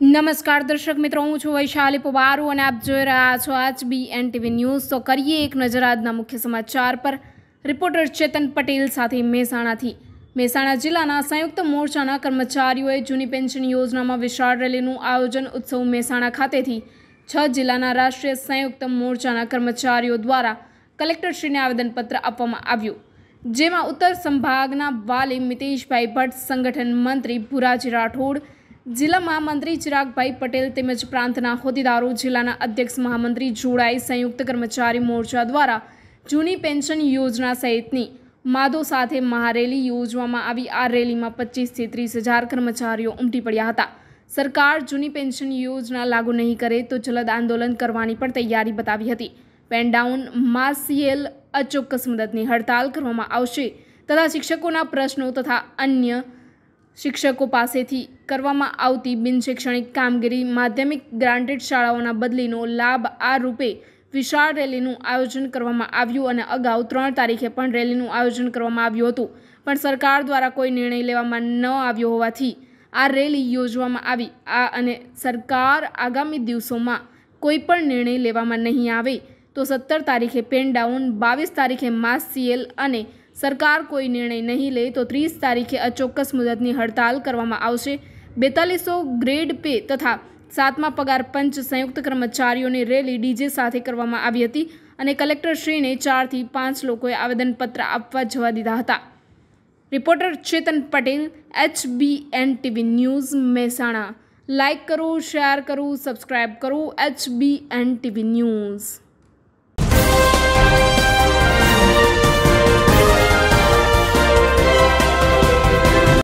નમસ્કાર દર્શક મિત્રો હું છું વૈશાલી પવારુ અને આપ જોઈ રહ્યા છો આજ બીએન ટીવી ન્યૂઝ તો કરીએ એક નજર આજના મુખ્ય સમાચાર પર રિપોર્ટર ચેતન પટેલ સાથે મહેસાણાથી મહેસાણા જિલ્લાના સંયુક્ત મોરચાના કર્મચારીઓએ જૂની પેન્શન યોજનામાં વિશાળ રેલીનું આયોજન ઉત્સવ મહેસાણા ખાતેથી છ જિલ્લાના રાષ્ટ્રીય સંયુક્ત મોરચાના કર્મચારીઓ દ્વારા કલેક્ટરશ્રીને આવેદનપત્ર આપવામાં આવ્યું જેમાં ઉત્તર સંભાગના વાલી મિતેશભાઈ ભટ્ટ સંગઠન મંત્રી ભુરાજી રાઠોડ જિલ્લા મહામંત્રી ચિરાગભાઈ પટેલ તેમજ પ્રાંતના હોદ્દેદારો જિલ્લાના અધ્યક્ષ મહામંત્રી જોડાઈ સંયુક્ત કર્મચારી મોરચા દ્વારા જૂની પેન્શન યોજના સહિતની માદો સાથે મહારેલી યોજવામાં આવી આ રેલીમાં પચીસથી ત્રીસ હજાર કર્મચારીઓ ઉમટી પડ્યા હતા સરકાર જૂની પેન્શન યોજના લાગુ નહીં કરે તો જલદ આંદોલન કરવાની પણ તૈયારી બતાવી હતી પેનડાઉન માસીએલ અચોક્કસ મદદની હડતાલ કરવામાં આવશે તથા શિક્ષકોના પ્રશ્નો તથા અન્ય શિક્ષકો પાસેથી કરવામાં આવતી બિનશૈક્ષણિક કામગીરી માધ્યમિક ગ્રાન્ટેડ શાળાઓના બદલીનો લાભ આ રૂપે વિશાળ રેલીનું આયોજન કરવામાં આવ્યું અને અગાઉ ત્રણ તારીખે પણ રેલીનું આયોજન કરવામાં આવ્યું હતું પણ સરકાર દ્વારા કોઈ નિર્ણય લેવામાં ન આવ્યો હોવાથી આ રેલી યોજવામાં આવી આ અને સરકાર આગામી દિવસોમાં કોઈ પણ નિર્ણય લેવામાં નહીં આવે તો સત્તર તારીખે પેન ડાઉન બાવીસ તારીખે માસ સીએલ અને સરકાર કોઈ નિર્ણય નહીં લે તો ત્રીસ તારીખે અચોક્કસ મુદતની હડતાલ કરવામાં આવશે બેતાલીસો ગ્રેડ પે તથા સાતમા પગાર પંચ સંયુક્ત કર્મચારીઓની રેલી ડીજે સાથે કરવામાં આવી હતી અને કલેક્ટરશ્રીને ચારથી પાંચ લોકોએ આવેદનપત્ર આપવા જવા દીધા હતા reporter Chetan Patel HBN TV news Mehsana like કરો શેર કરો સબસ્ક્રાઇબ કરો એચબીએન ટીવી ન્યૂઝ